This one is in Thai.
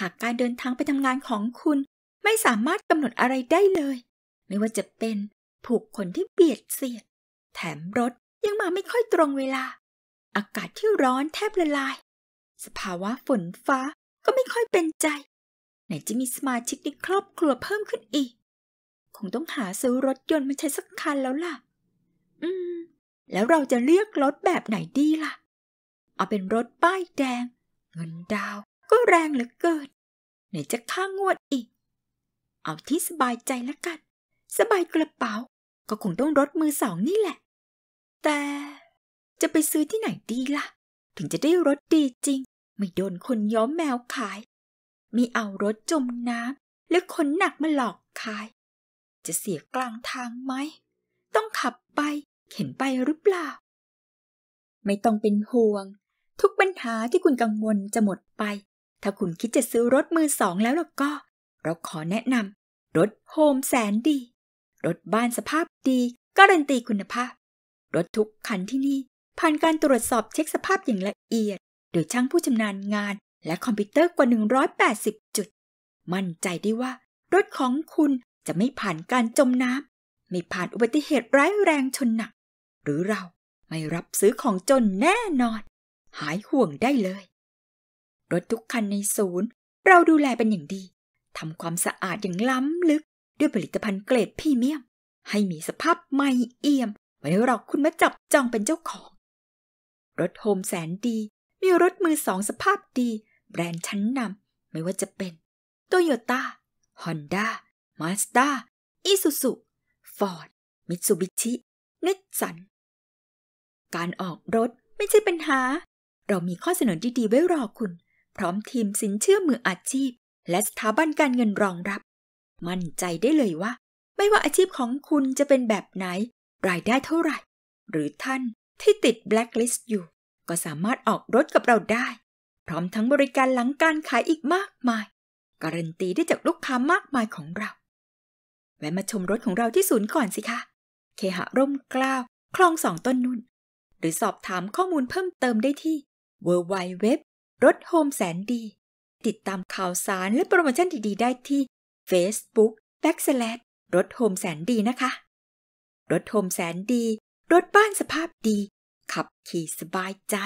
หากการเดินทางไปทำงานของคุณ ไม่สามารถกำหนดอะไรได้เลย ไม่ว่าจะเป็นผูกขนที่เบียดเสียด แถมรถยังมาไม่ค่อยตรงเวลา อากาศที่ร้อนแทบละลาย สภาวะฝนฟ้าก็ไม่ค่อยเป็นใจ ไหนจะมีสมาชิกในครอบครัวเพิ่มขึ้นอีก คงต้องหาซื้อรถยนต์มาใช้สักคันแล้วล่ะ อืม แล้วเราจะเลือกรถแบบไหนดีล่ะเอาเป็นรถป้ายแดง เงินดาวก็แรงเหลือเกินไหนจะค่างวดอีก เอาที่สบายใจละกัน สบายกระเป๋าก็คงต้องรถมือสองนี่แหละ แต่จะไปซื้อที่ไหนดีละ่ะ ถึงจะได้รถดีจริง ไม่โดนคนย้อมแมวขายมีเอารถจมน้ำหรือคนหนักมาหลอกขาย จะเสียกลางทางไหมต้องขับไป เข็นไปหรือเปล่า ไม่ต้องเป็นห่วง ทุกปัญหาที่คุณกังวลจะหมดไปถ้าคุณคิดจะซื้อรถมือสองแล้วล่ะก็ เราขอแนะนำรถโฮมแสนดี รถบ้านสภาพดี การันตีคุณภาพ รถทุกคันที่นี่ ผ่านการตรวจสอบเช็คสภาพอย่างละเอียด โดยช่างผู้ชำนาญงานและคอมพิวเตอร์กว่า 180 จุด มั่นใจได้ว่ารถของคุณจะไม่ผ่านการจมน้ำ ไม่ผ่านอุบัติเหตุร้ายแรงชนหนัก หรือเราไม่รับซื้อของจนแน่นอน หายห่วงได้เลยรถทุกคันในศูนย์ เราดูแลเป็นอย่างดี ทำความสะอาดอย่างล้ำลึกด้วยผลิตภัณฑ์เกรดพรีเมียม ให้มีสภาพใหม่เอี่ยม ไว้รอคุณมาจับจองเป็นเจ้าของ รถโฮมแสนดี มีรถมือสองสภาพดี แบรนด์ชั้นนำ ไม่ว่าจะเป็น โตโยต้า ฮอนด้า มาสด้าอีซูซุฟอร์ด มิตซูบิชิ นิสสัน การออกรถไม่ใช่ปัญหา เรามีข้อเสนอดีๆไว้รอคุณพร้อมทีมสินเชื่อมืออาชีพ และสถาบันการเงินรองรับ มั่นใจได้เลยว่า ไม่ว่าอาชีพของคุณจะเป็นแบบไหน รายได้เท่าไหร่ หรือท่านที่ติดแบล็คลิสต์อยู่ ก็สามารถออกรถกับเราได้ พร้อมทั้งบริการหลังการขายอีกมากมาย การันตีได้จากลูกค้ามากมายของเรา แวะมาชมรถของเราที่ศูนย์ก่อนสิคะ เคหะร่มกล้าว คลองสองต้นนุ่น หรือสอบถามข้อมูลเพิ่มเติมได้ที่ w w w รถโฮมแสนดี ติดตามข่าวสารและโปรโมชั่นดีๆ ได้ที่ Facebook b a c k s l a s รถโฮมแสนดีนะคะ รถโฮมแสนดี รถบ้านสภาพดี ขับขี่สบายใจ